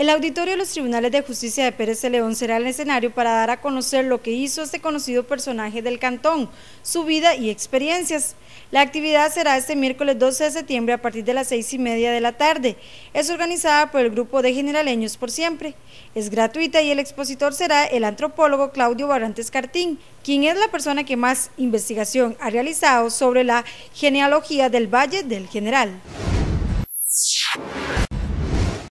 El auditorio de los Tribunales de Justicia de Pérez de León será el escenario para dar a conocer lo que hizo este conocido personaje del cantón, su vida y experiencias. La actividad será este miércoles 12 de septiembre a partir de las seis y media de la tarde. Es organizada por el grupo de Generaleños por Siempre. Es gratuita y el expositor será el antropólogo Claudio Barrantes Cartín, quien es la persona que más investigación ha realizado sobre la genealogía del Valle del General.